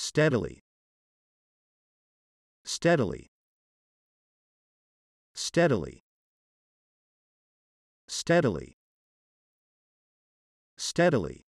steadily steadily steadily steadily steadily